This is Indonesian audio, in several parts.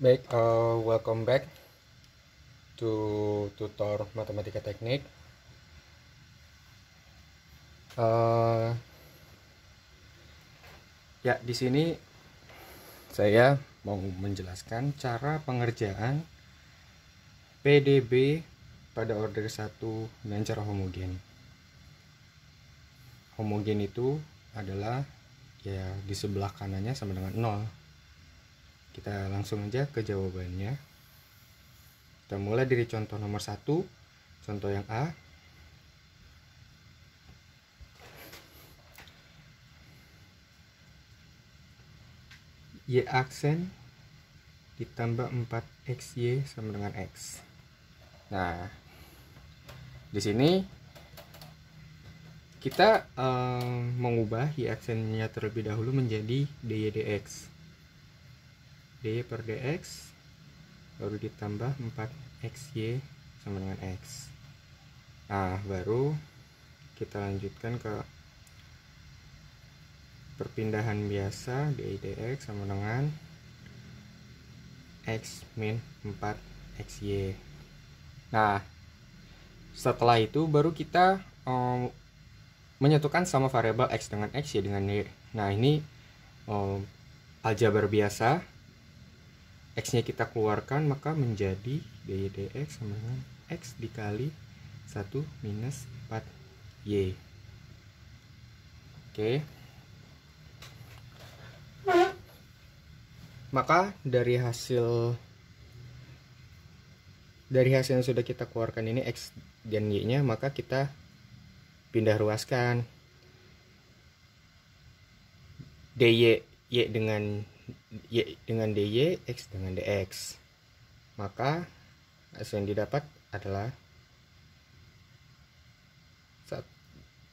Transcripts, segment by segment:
Baik, uh, welcome back to tutor matematika teknik. Uh, ya, di sini saya mau menjelaskan cara pengerjaan PDB pada order 1 dengan cara homogen. Homogen itu adalah ya di sebelah kanannya sama dengan 0 kita langsung aja ke jawabannya. Kita mulai dari contoh nomor satu, contoh yang A. Y aksen ditambah 4xy sama dengan x. Nah, di sini kita um, mengubah y aksennya terlebih dahulu menjadi dy dx dy per dx baru ditambah 4xy sama dengan x nah baru kita lanjutkan ke perpindahan biasa dy dx sama dengan x min 4xy nah setelah itu baru kita um, menyatukan sama variabel x dengan x ya dengan y nah ini um, aljabar biasa x-nya kita keluarkan maka menjadi dy dx sama dengan x dikali 1 minus 4y. Oke. Maka dari hasil dari hasil yang sudah kita keluarkan ini x dan y-nya maka kita pindah ruaskan dy y dengan y dengan dy x dengan dx maka hasil yang didapat adalah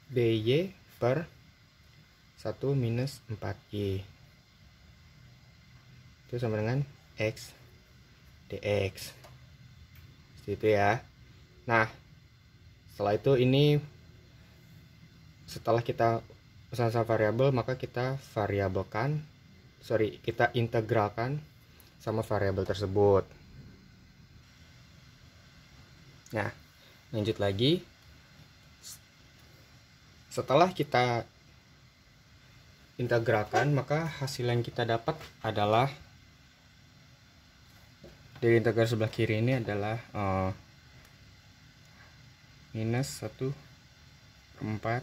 dy per 1 minus 4y itu sama dengan x dx itu ya nah setelah itu ini setelah kita pesan variabel maka kita variabelkan sorry kita integralkan sama variabel tersebut nah lanjut lagi setelah kita integralkan maka hasil yang kita dapat adalah dari integral sebelah kiri ini adalah uh, minus 1 empat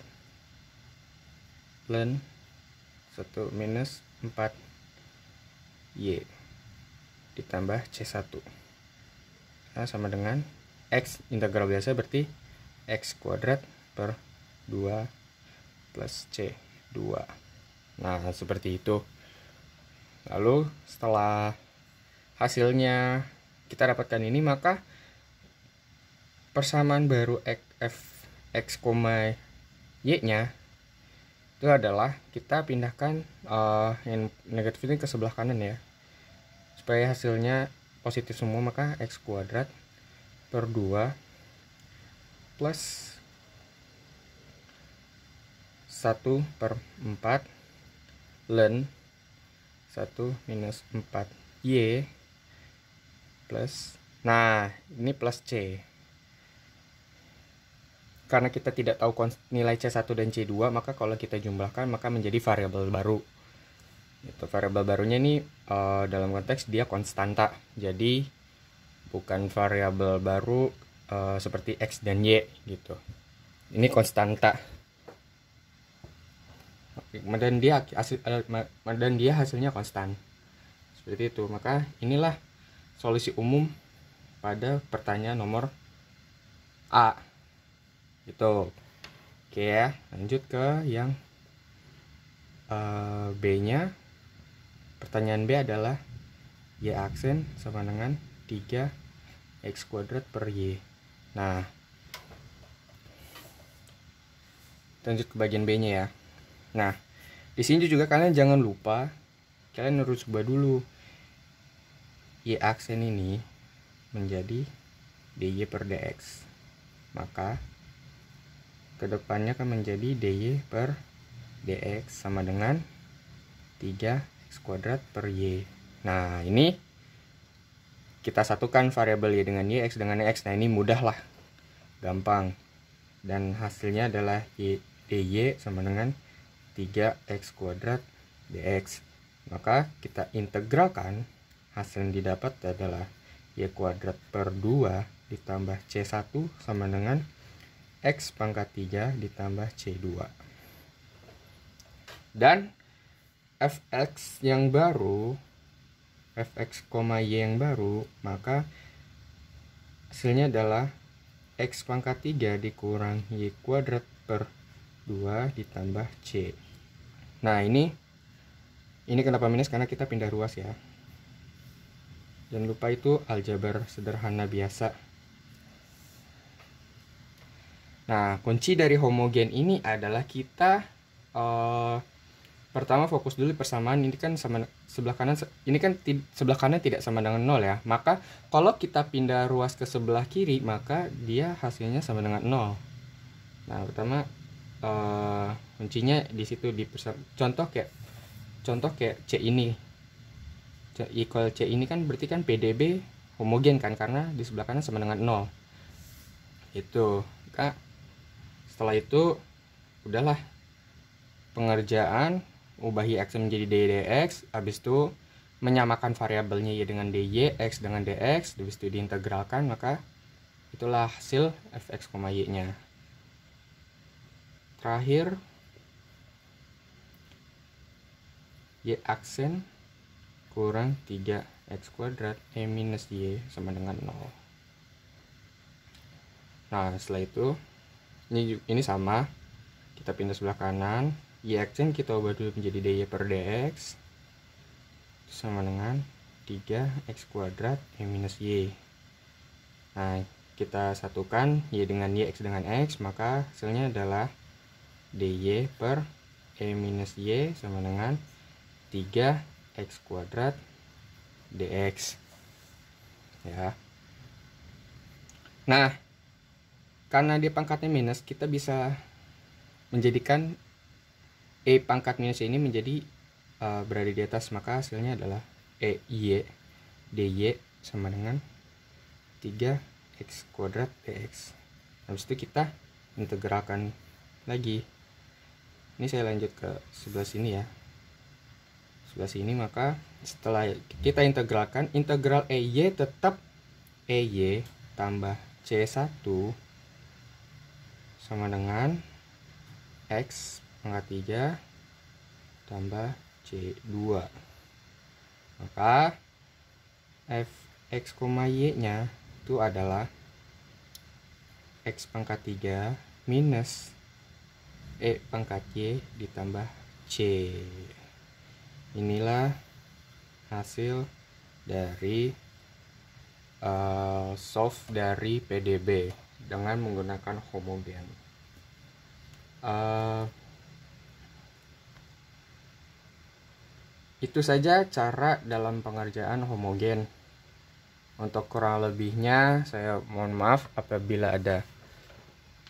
4 plus 1 minus 4Y ditambah C1 nah, sama dengan X integral biasa berarti X kuadrat per 2 plus C2 nah seperti itu lalu setelah hasilnya kita dapatkan ini maka persamaan baru F, X, Y nya itu adalah kita pindahkan uh, yang negatif ini ke sebelah kanan ya supaya hasilnya positif semua maka x kuadrat per 2 plus 1 per 4 len 1 minus 4 y plus nah ini plus c karena kita tidak tahu nilai C1 dan C2, maka kalau kita jumlahkan maka menjadi variabel baru. Itu variabel barunya ini uh, dalam konteks dia konstanta. Jadi bukan variabel baru uh, seperti x dan y gitu. Ini konstanta. Dan dia hasil, eh, dan dia hasilnya konstan. Seperti itu. Maka inilah solusi umum pada pertanyaan nomor A gitu oke ya lanjut ke yang uh, eh, B nya pertanyaan B adalah Y aksen sama dengan 3 X kuadrat per Y nah lanjut ke bagian B nya ya nah di sini juga kalian jangan lupa kalian harus coba dulu Y aksen ini menjadi dy per dx maka kedepannya akan menjadi dy per dx sama dengan 3x kuadrat per y nah ini kita satukan variabel y dengan y x dengan x nah ini mudah lah gampang dan hasilnya adalah y dy sama dengan 3x kuadrat dx maka kita integralkan hasil yang didapat adalah y kuadrat per 2 ditambah C1 sama dengan X pangkat 3 ditambah C2. Dan fx yang baru, fx, y yang baru, maka hasilnya adalah x pangkat 3 dikurang y kuadrat per 2 ditambah C. Nah ini, ini kenapa minus karena kita pindah ruas ya. Jangan lupa itu aljabar sederhana biasa. Nah, kunci dari homogen ini adalah kita uh, pertama fokus dulu persamaan ini kan sama sebelah kanan ini kan sebelah kanan tidak sama dengan nol ya. Maka kalau kita pindah ruas ke sebelah kiri maka dia hasilnya sama dengan nol. Nah, pertama uh, kuncinya di situ di contoh kayak contoh kayak C ini. C equal C ini kan berarti kan PDB homogen kan karena di sebelah kanan sama dengan nol. Itu. Kak setelah itu udahlah pengerjaan ubahi x menjadi dy dx habis itu menyamakan variabelnya y dengan dy x dengan dx habis itu diintegralkan maka itulah hasil fx, y nya terakhir y aksen kurang 3x kuadrat e minus y sama dengan 0 nah setelah itu ini ini sama kita pindah sebelah kanan y action kita ubah dulu menjadi dy per dx sama dengan 3 x kuadrat Y minus y nah kita satukan y dengan y x dengan x maka hasilnya adalah dy per e minus y sama dengan 3 x kuadrat dx ya nah karena dia pangkatnya minus kita bisa menjadikan E pangkat minus ini menjadi uh, berada di atas maka hasilnya adalah e y DY sama dengan 3X kuadrat DX habis itu kita integralkan lagi ini saya lanjut ke sebelah sini ya sebelah sini maka setelah kita integralkan integral e y tetap e y tambah C1 sama dengan X pangkat 3 tambah C2 maka X, y nya itu adalah x pangkat 3 minus e pangkat y ditambah c inilah hasil dari uh, eh, soft dari PDB dengan menggunakan homogen. Uh, itu saja cara dalam pengerjaan homogen. Untuk kurang lebihnya, saya mohon maaf apabila ada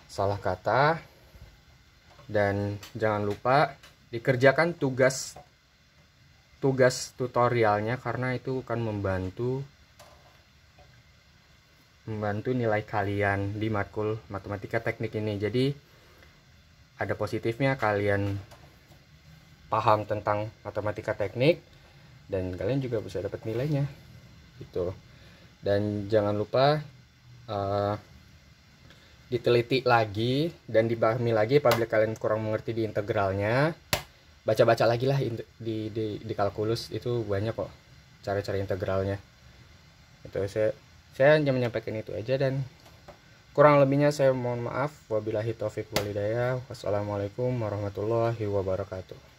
salah kata. Dan jangan lupa dikerjakan tugas tugas tutorialnya karena itu akan membantu membantu nilai kalian di matkul matematika teknik ini. Jadi ada positifnya kalian paham tentang matematika teknik dan kalian juga bisa dapat nilainya gitu. Dan jangan lupa uh, diteliti lagi dan dibahami lagi apabila kalian kurang mengerti di integralnya. Baca-baca lagi lah di, di, di kalkulus itu banyak kok cara-cara integralnya. Itu saya saya hanya menyampaikan itu aja dan kurang lebihnya saya mohon maaf wabillahi taufik walidaya wassalamualaikum warahmatullahi wabarakatuh